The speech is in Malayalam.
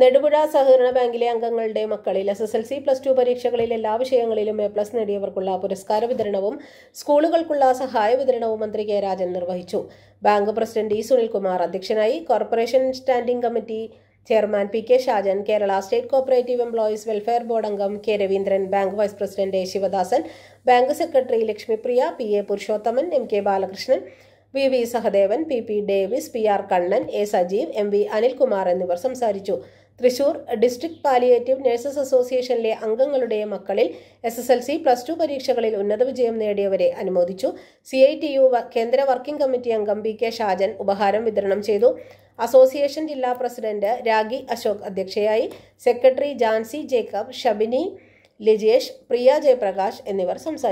നെടുപുഴ സഹകരണ ബാങ്കിലെ അംഗങ്ങളുടെ മക്കളിൽ S S L C plus two പരീക്ഷകളിൽ എല്ലാ വിഷയങ്ങളിലും എ പ്ലസ് നേടിയവർക്കുള്ള പുരസ്കാര വിതരണവും സ്കൂളുകൾക്കുള്ള സഹായ വിതരണവും മന്ത്രി കെ രാജൻ നിർവഹിച്ചു ബാങ്ക് പ്രസിഡന്റ് ഇ സുനിൽകുമാർ അധ്യക്ഷനായി corporation standing committee chairman P K Shajan Kerala state cooperative employees welfare board അംഗം K Raveendran bank vice president Sivadasan bank secretary Lakshmipriya P A Purushothaman M K Balakrishnan V V Sahadevan P P Davis P R Kannan A Sajeev M V Anilkumar എന്നിവർ സംസാരിച്ചു തൃശൂർ ഡിസ്ട്രിക്ട് പാലിയേറ്റീവ് നഴ്സസ് അസോസിയേഷനിലെ അംഗങ്ങളുടെ മക്കളിൽ S S L C plus two പരീക്ഷകളിൽ ഉന്നത വിജയം നേടിയവരെ അനുമോദിച്ചു സി ഐ ടി യു കേന്ദ്ര വർക്കിംഗ് കമ്മിറ്റി അംഗം പി കെ ഷാജൻ ഉപഹാരം വിതരണം ചെയ്തു അസോസിയേഷൻ ജില്ലാ പ്രസിഡന്റ് രാഗി അശോക് അധ്യക്ഷയായി സെക്രട്ടറി ജാൻസി ജേക്കബ് ഷബിനി ലിജേഷ് പ്രിയ ജയപ്രകാശ് എന്നിവർ സംസാരിച്ചു